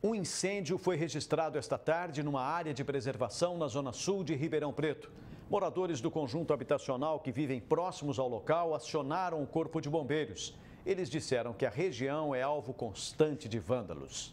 Um incêndio foi registrado esta tarde numa área de preservação na zona sul de Ribeirão Preto. Moradores do conjunto habitacional que vivem próximos ao local acionaram o corpo de bombeiros. Eles disseram que a região é alvo constante de vândalos.